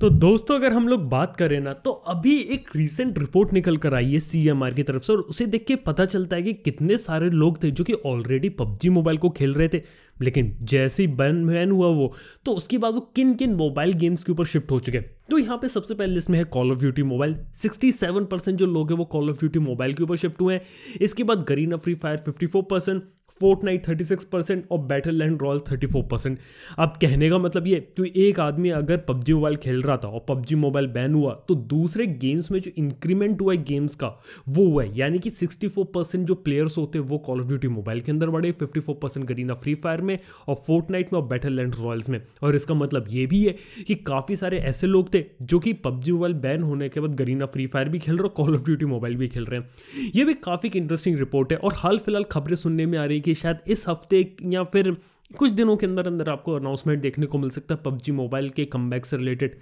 तो दोस्तों अगर हम लोग बात करें ना तो अभी एक रिसेंट रिपोर्ट निकल कर आई है सी की तरफ से और उसे देख के पता चलता है कि कितने सारे लोग थे जो कि ऑलरेडी पबजी मोबाइल को खेल रहे थे लेकिन जैसे ही बैन बैन हुआ वो तो उसके बाद वो किन किन मोबाइल गेम्स के ऊपर शिफ्ट हो चुके तो यहाँ पे सबसे पहले इसमें है Call of Duty mobile 67 percent जो लोग हैं वो कॉल ऑफ ड्यूटी मोबाइल के ऊपर शिफ्ट हुए हैं इसके बाद Garena Free Fire 54 percent Fortnite thirty percent और Battlelands Royale four percent अब कहने का मतलब ये कि तो एक आदमी अगर पबजी मोबाइल खेल रहा था और पबजी मोबाइल बैन हुआ तो दूसरे गेम्स में जो इंक्रीमेंट हुआ है गेम्स का वो हुआ है यानी कि फोर परसेंट जो प्लेयर्स होते हैं वो कॉल ऑफ ड्यूटी मोबाइल के अंदर बढ़े four percent Garena Free Fire में और फोर्टनाइट में और बैटल लैंड रॉयल्स में और इसका मतलब ये भी है कि काफ़ी सारे ऐसे लोग थे जो कि पबजी मोबाइल बैन होने के बाद गरीना फ्री फायर भी खेल रहे और कॉल ऑफ ड्यूटी मोबाइल भी खेल रहे हैं ये भी काफ़ी इंटरेस्टिंग रिपोर्ट है और हाल फिलहाल खबरें सुनने में आ रही कि शायद इस हफ्ते या फिर कुछ दिनों के अंदर अंदर आपको अनाउंसमेंट देखने को मिल सकता है पबजी मोबाइल के कम से रिलेटेड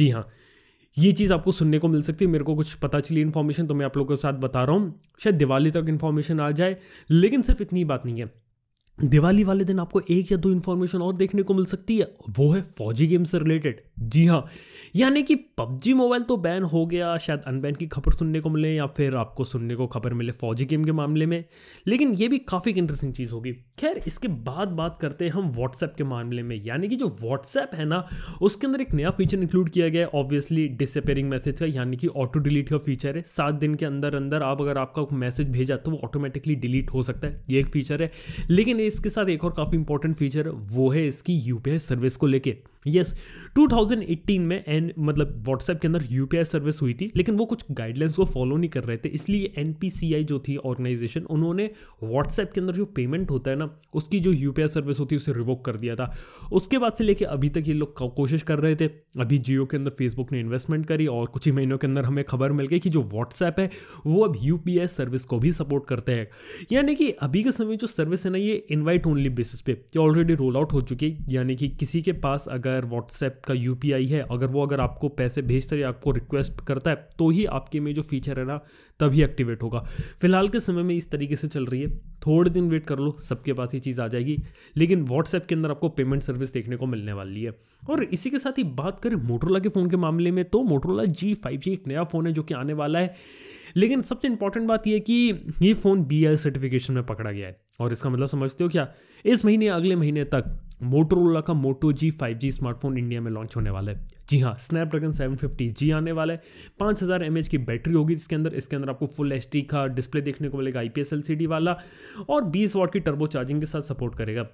जी हाँ ये चीज़ आपको सुनने को मिल सकती है मेरे को कुछ पता चली इन्फॉर्मेशन तो मैं आप लोगों के साथ बता रहा हूँ शायद दिवाली तक इन्फॉर्मेशन आ जाए लेकिन सिर्फ इतनी बात नहीं है दिवाली वाले दिन आपको एक या दो इन्फॉर्मेशन और देखने को मिल सकती है वो है फौजी गेम से रिलेटेड जी हाँ यानी कि पबजी मोबाइल तो बैन हो गया शायद अनबैन की खबर सुनने को मिले या फिर आपको सुनने को खबर मिले फौजी गेम के मामले में लेकिन ये भी काफ़ी इंटरेस्टिंग चीज़ होगी खैर इसके बाद बात करते हैं हम व्हाट्सएप के मामले में यानी कि जो व्हाट्सएप है ना उसके अंदर एक नया फीचर इंक्लूड किया गया है ऑब्वियसली डिसअपेयरिंग मैसेज का यानी कि ऑटो डिलीट का फीचर है सात दिन के अंदर अंदर आप अगर आपका मैसेज भेजा तो वो ऑटोमेटिकली डिलीट हो सकता है ये एक फीचर है लेकिन ने इसके साथ एक और काफ़ी इंपॉर्टेंट फीचर वो है इसकी यूपीआई सर्विस को लेके यस yes, 2018 में एन मतलब व्हाट्सएप के अंदर यूपीआई सर्विस हुई थी लेकिन वो कुछ गाइडलाइंस को फॉलो नहीं कर रहे थे इसलिए एनपीसीआई जो थी ऑर्गेनाइजेशन उन्होंने व्हाट्सएप के अंदर जो पेमेंट होता है ना उसकी जो यूपीआई सर्विस होती है उसे रिवोक कर दिया था उसके बाद से लेके अभी तक ये लोग कोशिश कर रहे थे अभी जियो के अंदर फेसबुक ने इन्वेस्टमेंट करी और कुछ ही महीनों के अंदर हमें खबर मिल गई कि जो व्हाट्सएप है वो अब यूपीआई सर्विस को भी सपोर्ट करते हैं यानी कि अभी के समय जो सर्विस है ना ये इनवाइट ओनली बेसिस पे ये ऑलरेडी रोल आउट हो चुकी है यानी कि किसी के पास अगर व्हाट्सएप का यू है अगर वो अगर आपको पैसे भेजता है या आपको रिक्वेस्ट करता है तो ही आपके में जो फीचर है ना तभी एक्टिवेट होगा फिलहाल के समय में इस तरीके से चल रही है थोड़े दिन वेट कर लो सबके पास ये चीज़ आ जाएगी लेकिन व्हाट्सएप के अंदर आपको पेमेंट सर्विस देखने को मिलने वाली है और इसी के साथ ही बात करें मोटरोला के फ़ोन के मामले में तो मोटरोला जी फाइव जी एक नया फ़ोन है जो कि आने वाला है लेकिन सबसे इंपॉर्टेंट बात यह कि ये फ़ोन बी सर्टिफिकेशन में पकड़ा गया है और इसका मतलब समझते हो क्या इस महीने अगले महीने तक मोटोरोला का Moto G five G smartphone India में लॉन्च होने वाला है जी हाँ स्नैपड्रैगन सेवन फिफ्टी जी आने वाला है पाँच हज़ार एम की बैटरी होगी इसके अंदर इसके अंदर आपको फुल एच का डिस्प्ले देखने को मिलेगा आई पी वाला और बीस वाट की टर्बो चार्जिंग के साथ सपोर्ट करेगा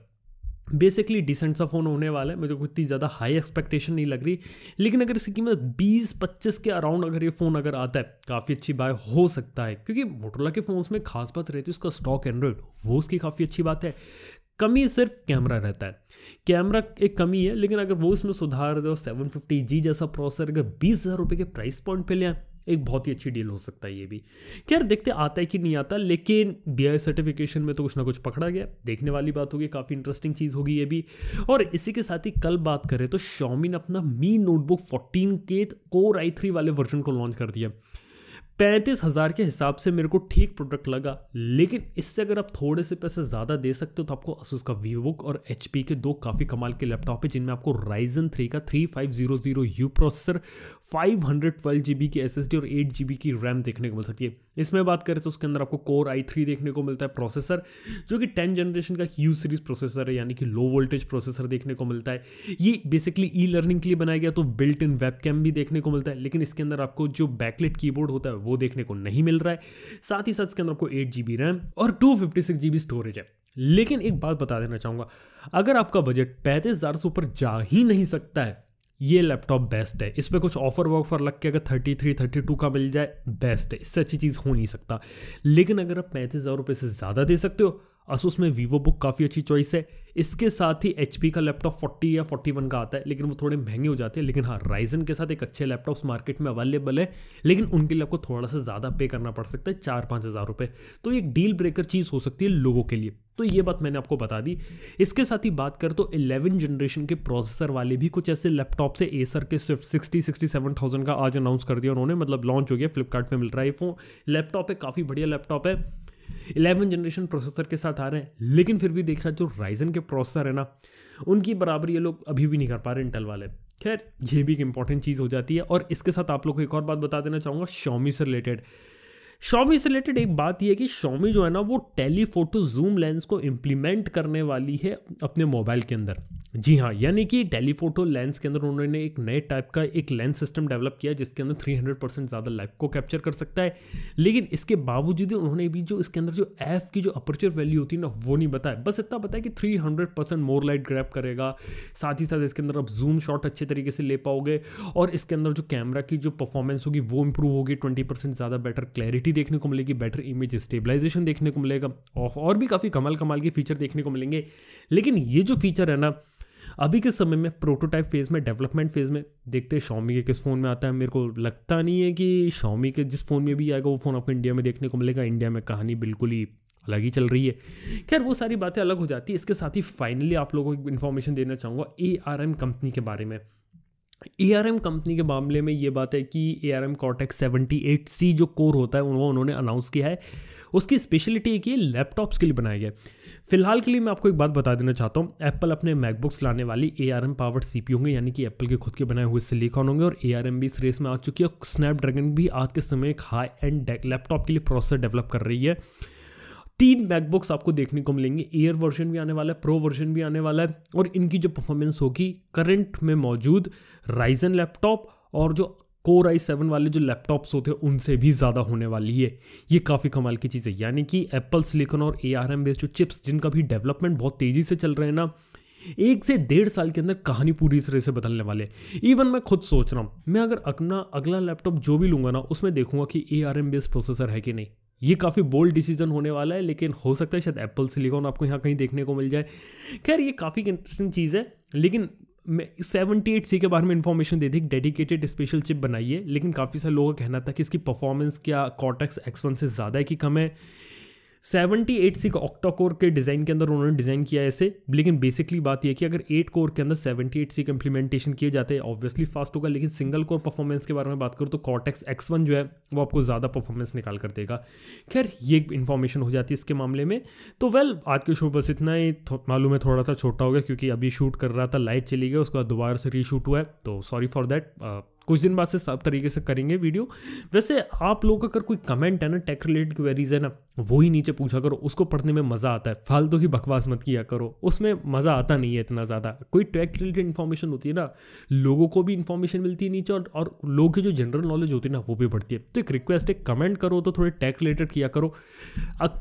बेसिकली डिसेंट सा फ़ोन होने वाला है मुझे को इतनी ज़्यादा हाई एक्सपेक्टेशन नहीं लग रही लेकिन अगर इसकी कीमत मतलब 20-25 के अराउंड अगर ये फ़ोन अगर आता है काफ़ी अच्छी बाय हो सकता है क्योंकि मोटोला के फ़ोन्स में खास बात रहती है उसका स्टॉक एंड्रॉयड वो उसकी काफ़ी अच्छी बात है कमी सिर्फ कैमरा रहता है कैमरा एक कमी है लेकिन अगर वो इसमें सुधार दो सेवन फिफ्टी जी जैसा प्रोसेसर अगर बीस हज़ार रुपये के प्राइस पॉइंट पर लें एक बहुत ही अच्छी डील हो सकता है ये भी खैर देखते आता है कि नहीं आता लेकिन बी सर्टिफिकेशन में तो कुछ ना कुछ पकड़ा गया देखने वाली बात होगी काफ़ी इंटरेस्टिंग चीज़ होगी ये भी और इसी के साथ ही कल बात करें तो शॉमी ने अपना मी नोटबुक फोर्टीन के कोर आई थ्री वाले वर्जन को लॉन्च कर दिया पैंतीस हज़ार के हिसाब से मेरे को ठीक प्रोडक्ट लगा लेकिन इससे अगर आप थोड़े से पैसे ज़्यादा दे सकते हो तो आपको असूस का वीवो और एच के दो काफ़ी कमाल के लैपटॉप है जिनमें आपको राइजन थ्री का three five zero zero U processor five hundred twelve G B की एस और एट जी बी की रैम देखने को मिल सकती है इसमें बात करें तो उसके अंदर आपको कोर आई थ्री देखने को मिलता है प्रोसेसर जो कि टेन जनरेशन का यू सीरीज प्रोसेसर है यानी कि लो वोल्टेज प्रोसेसर देखने को मिलता है ये बेसिकली ई लर्निंग के लिए बनाया गया तो बिल्ट इन वेब भी देखने को मिलता है लेकिन इसके अंदर आपको जो बैकलेट कीबोर्ड होता है वो वो देखने को नहीं मिल रहा है साथ ही साथ इसके अंदर आपको एट जी रैम और टू फिफ्टी सिक्स स्टोरेज है लेकिन एक बात बता देना चाहूँगा अगर आपका बजट पैंतीस हज़ार से ऊपर जा ही नहीं सकता है ये लैपटॉप बेस्ट है इस पर कुछ ऑफर वॉफर लग के अगर थर्टी थ्री थर्टी टू का मिल जाए बेस्ट है इससे अच्छी चीज़ हो नहीं सकता लेकिन अगर आप पैंतीस हज़ार रुपये से ज़्यादा दे सकते हो असूस में वीवो बुक काफ़ी अच्छी चॉइस है इसके साथ ही एच का लैपटॉप 40 या 41 का आता है लेकिन वो थोड़े महंगे हो जाते हैं लेकिन हाँ राइजन के साथ एक अच्छे लैपटॉप्स मार्केट में अवेलेबल है लेकिन उनके लिए आपको थोड़ा सा ज़्यादा पे करना पड़ सकता है चार पाँच हज़ार रुपये तो एक डील ब्रेकर चीज़ हो सकती है लोगों के लिए तो ये बात मैंने आपको बता दी इसके साथ ही बात कर तो इलेवन जनरेशन के प्रोसेसर वाले भी कुछ ऐसे लैपटॉप से एसर के Swift sixty sixty seven thousand का आज अनाउंस कर दिया उन्होंने मतलब लॉन्च हो गया फ्लिपकार्ट में मिल रहा है फोन लैपटॉप है काफ़ी बढ़िया लैपटॉप है इलेवन जनरेशन प्रोसेसर के साथ आ रहे हैं लेकिन फिर भी देखा जो राइजन के प्रोसेसर है ना उनकी बराबरी ये लोग अभी भी नहीं कर पा रहे इंटेल वाले खैर ये भी एक इंपॉर्टेंट चीज़ हो जाती है और इसके साथ आप लोग को एक और बात बता देना चाहूँगा शॉमी से रिलेटेड शॉमी से रिलेटेड एक बात यह है कि शॉमी जो है ना वो टेलीफोटो जूम लेंस को इम्प्लीमेंट करने वाली है अपने मोबाइल के अंदर जी हाँ यानी कि टेलीफोटो लेंस के अंदर उन्होंने एक नए टाइप का एक लेंस सिस्टम डेवलप किया जिसके अंदर 300 परसेंट ज़्यादा लाइफ को कैप्चर कर सकता है लेकिन इसके बावजूद उन्होंने भी जो इसके अंदर जो एफ की जो अपर्चर वैल्यू होती है ना वो नहीं बताया बस इतना बताया कि 300 परसेंट मोर लाइट ग्रैप करेगा साथ ही साथ इसके अंदर आप जूम शॉट अच्छे तरीके से ले पाओगे और इसके अंदर जो कैमरा की जो परफॉर्मेंस होगी वो इंप्रूव होगी ट्वेंटी ज़्यादा बेटर क्लैरिटी गति देखने को मिलेगी बेटर इमेज स्टेबलाइजेशन देखने को मिलेगा और भी काफ़ी कमाल कमाल के फीचर देखने को मिलेंगे लेकिन ये जो फीचर है ना अभी के समय में प्रोटोटाइप फेज़ में डेवलपमेंट फेज़ में देखते हैं शॉमी के किस फ़ोन में आता है मेरे को लगता नहीं है कि शॉमी के जिस फ़ोन में भी आएगा वो फ़ोन आपको इंडिया में देखने को मिलेगा इंडिया में कहानी बिल्कुल ही अलग ही चल रही है खैर वो सारी बातें अलग हो जाती है इसके साथ ही फाइनली आप लोगों को इन्फॉर्मेशन देना चाहूँगा ए आर एम कंपनी के बारे में ए आर एम कंपनी के मामले में ये बात है कि A R M Cortex seventy eight C जो कोर होता है वो उन्होंने अनाउंस किया है उसकी स्पेशलिटी है कि लैपटॉप्स के लिए बनाया गया फिलहाल के लिए मैं आपको एक बात बता देना चाहता हूँ एप्पल अपने मैकबुक्स लाने वाली A R M powered C P होंगे यानी कि एप्पल के खुद के बनाए हुए सिलिकॉन होंगे और ए आर एम भी इस रेस में आ चुकी है स्नैपड्रैगन भी आज के समय एक हाई एंड लैपटॉप के लिए प्रोसेसर डेवलप कर रही है तीन मैकबुक्स आपको देखने को मिलेंगे एयर वर्जन भी आने वाला है प्रो वर्जन भी आने वाला है और इनकी जो परफॉर्मेंस होगी करंट में मौजूद राइजन लैपटॉप और जो कोर आई सेवन वाले जो लैपटॉप्स होते हैं उनसे भी ज़्यादा होने वाली है ये काफ़ी कमाल की चीज़ है यानी कि एप्पल सिलिकॉन और ए आर एम बेस्ड जो चिप्स जिनका भी डेवलपमेंट बहुत तेज़ी से चल रहे हैं ना एक से डेढ़ साल के अंदर कहानी पूरी तरह से बदलने वाले इवन मैं खुद सोच रहा हूँ मैं अगर अपना अगला लैपटॉप जो भी लूँगा ना उसमें देखूंगा कि A R M based processor है कि नहीं ये काफ़ी बोल्ड डिसीजन होने वाला है लेकिन हो सकता है शायद एप्पल सिलिकॉन आपको यहाँ कहीं देखने को मिल जाए खैर ये काफ़ी इंटरेस्टिंग चीज़ है लेकिन मैं सेवेंटी एट सी के बारे में इन्फॉर्मेशन दे दी डेडिकेटेड स्पेशल चिप बनाई है लेकिन काफ़ी सारे लोगों का कहना था कि इसकी परफॉर्मेंस क्या कॉटेक्स एक्स वन से ज़्यादा है कि कम है seventy eight C octa core के डिज़ाइन के अंदर उन्होंने डिज़ाइन किया ऐसे लेकिन बेसिकली बात यह कि अगर एट कोर के अंदर सेवेंटी एट सी का इंप्लीमेंटेशन किए जाते हैं ऑब्वियसली फास्ट होगा लेकिन सिंगल कोर परफॉर्मेंस के बारे में बात करूँ तो कॉटेक्स एक्स वन जो है वो आपको ज़्यादा परफॉर्मेंस निकाल कर देगा खैर ये इन्फॉर्मेशन हो जाती है इसके मामले में तो वेल आज के शो बस इतना ही मालूम है थोड़ा सा छोटा हो गया क्योंकि अभी शूट कर रहा था लाइट चली गई उसके बाद दोबारा से रीशूट हुआ है तो सॉरी फॉर दैट कुछ दिन बाद से सब तरीके से करेंगे वीडियो वैसे आप लोग अगर कोई कमेंट है ना टेक रिलेटेड क्वेरीज है ना वो ही नीचे पूछा करो उसको पढ़ने में मज़ा आता है फालतू की बकवास मत किया करो उसमें मज़ा आता नहीं है इतना ज़्यादा कोई टेक रिलेटेड इन्फॉर्मेशन होती है ना लोगों को भी इन्फॉर्मेशन मिलती है नीचे और, और लोगों की जो जनरल नॉलेज होती है ना वो भी बढ़ती है तो एक रिक्वेस्ट है कमेंट करो तो थोड़े टेक रिलेटेड किया करो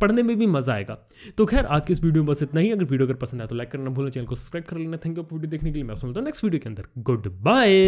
पढ़ने में भी मज़ा आएगा तो खैर आज की इस वीडियो में बस इतना ही अगर वीडियो अगर पसंद आए तो लाइक करना भूलो चैनल को सब्सक्राइब कर लेना थैंक यू वीडियो देखने के लिए मैं सुनता हूँ नेक्स्ट वीडियो के अंदर गुड बाय